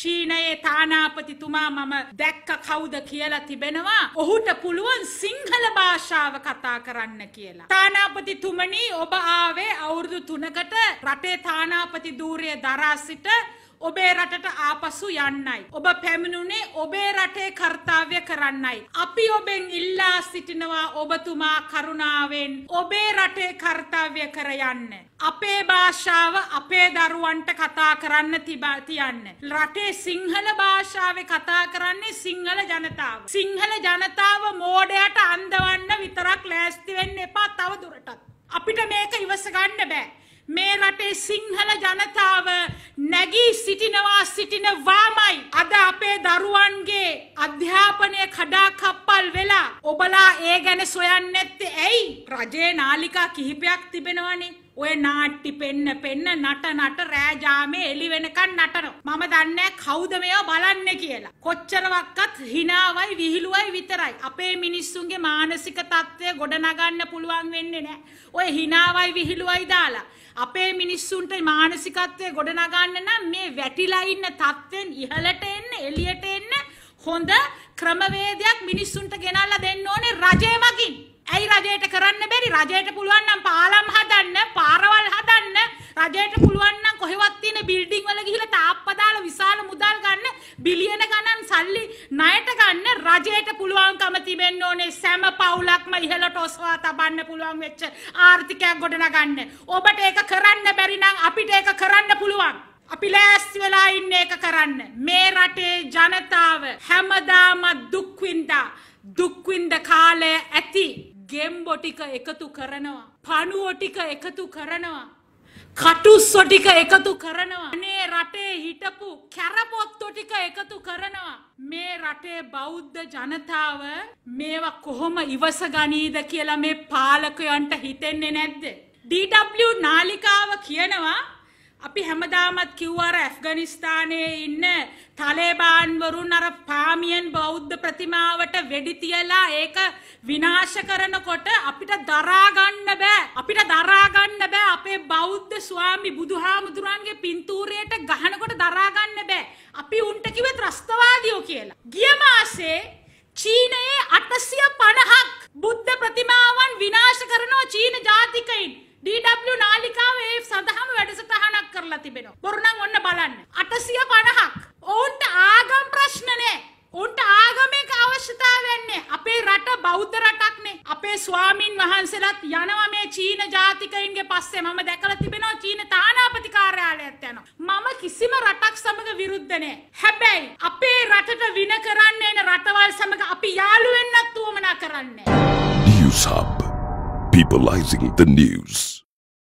චීනයේ තානාපතිතුමා මම දැක්ක කවුද කියලා තිබෙනවා ඔහුට පුළුවන් සිංහල භාෂාව කතා කරන්න කියලා. තානාපතිතුමනි ඔබ ආවේ අවුරුදු තුනකට රටේ තානාපති ධූරය දරා සිට ඔබේ රටට ආපසු යන්නයි. ඔබ පැමිණුනේ ඔබේ රටේ කර්තාව්‍ය කරන්නයි. අපි ඔබෙන් ඉල්ලා සිටිනවා ඔබතුමා කරුණාවෙන් ඔබේ රටේ කර්තාව්‍ය කර යන්න. අපේ භාෂාව අපේ දරුවන්ට කතා කරන්න තිබා තියන්න. රටේ සිංහල භාෂාවේ කතා කරන්නේ සිංහල ජනතාව. සිංහල ජනතාව මෝඩයට අන් මේ රටේ සිංහල ජනතාව නැගී සිටිනවා සිටිනවාමයි. අද අපේ දරුවන්ගේ අධ්‍යාපනය කඩාකප්පල් වෙලා ඔබලා ඒ ගැන සොයන්නේ නැත්තේ ඇයි? රජේ නාලිකා කිහිපයක් තිබෙනවනේ. ඔය නාට්ටි පෙන්න පෙන්න නට නට රෑජාමේ එලි වෙනකන් නටනවා. මම දන්නේ කවුද මේවා බලන්නේ කියලා. කොච්චරවත්වත් හිනාවයි විහිළුවයි විතරයි. අපේ මිනිස්සුන්ගේ මානසික තත්ත්වය ගොඩනගන්න පුළුවන් වෙන්නේ නැහැ. ඔය හිනාවයි විහිළුවයි දාලා. අපේ මිනිස්සුන්ට මානසිකත්වය ගොඩනගන්න නම් මේ වැටිලා ඉන්න තත්ත්වෙන් ඉහළට එන්න එළියට එන්න හොඳ ක්‍රමවේදයක් මිනිස්සුන්ට ගෙනල්ලා දෙන්න ඕනේ රජය මගින්. ඇයි රජයට කරන්න බැරි රජයට පුළුවන් නම් පාල රජයට පුළුවන් නම් කොහෙවත් තියෙන බිල්ඩින් වල ගිහිල්ලා තාප්පදාලා විශාල මුදල් ගන්න බිලියන ගණන් සල්ලි ණයට ගන්න රජයට පුළුවන්කම තිබෙන්න ඕනේ සෑම පවුලක්ම ඉහළට ඔසවා තබන්න පුළුවන් වෙච්ච ආර්ථිකයක් ගොඩනගන්න. ඔබට ඒක කරන්න බැරි නම් අපිට ඒක කරන්න පුළුවන්. අපි ලෑස්ති වෙලා ඉන්න එක කරන්න. මේ රටේ ජනතාව හැමදාමත් දුක්වින්දා දුක්වින්ද කාලය ඇති ගෙම්බො ටික එකතු කරනවා. පණුවෝ ටික එකතු කරනවා. කටුස්සො ටික එකතු කරනවා. අනේ රටේ හිටපු කැරපොත්තො ටික එකතු කරනවා. මේ රටේ බෞද්ධ ජනතාව මේවා කොහොම ඉවස ගනීද කියලා මේ පාලකයන්ට හිතෙන්නේ නැද්ද? DW නාලිකාව කියනවා අපි හැමදාමත් කිව්වාර ඇෆ්ගනිස්ථානයේ ඉන්න තලේබාන්වරුන් අර පාමියන් බෞද්ධ ප්‍රතිමාවට වෙඩි තියලා ඒක විනාශ කරනකොට අපිට දරා ගන්න බෑ අපිට දරා ගන්න බෑ අපේ බෞද්ධ ස්වාමි බුදුහාමුදුරන්ගේ පින්තූරයට ගහනකොට දරා ගන්න බෑ අපි උන්ට කිව්වේ ත්‍රස්තවාදියෝ කියලා ගිය මාසේ චීනයේ 850ක් බුද්ධ ප්‍රතිමාවන් විනාශ කරනවා චීන ජාතිකයින් තිබෙනවා. බොරුනම් ඔන්න බලන්න. 850ක්. ඔවුන්ට ආගම් ප්‍රශ්න නෑ. උන්ට ආගමික අවශ්‍යතාවයන්නේ අපේ රට බෞද්ධ රටක්නේ අපේ ස්වාමින් වහන්සේලත් යනවා මේ චීන ජාතිකයින්ගේ පස්සේ මම දැකලා තිබෙනවා චීන තානාපති කාර්යාලයට යනවා මම කිසිම රටක් සමග විරුද්ධ නෑ හැබැයි අපේ රටට වින කරන්න එන රටවල් සමග අපි යාළු වෙන්නත් උවමනා කරන්නේ News Hub Peopleizing the news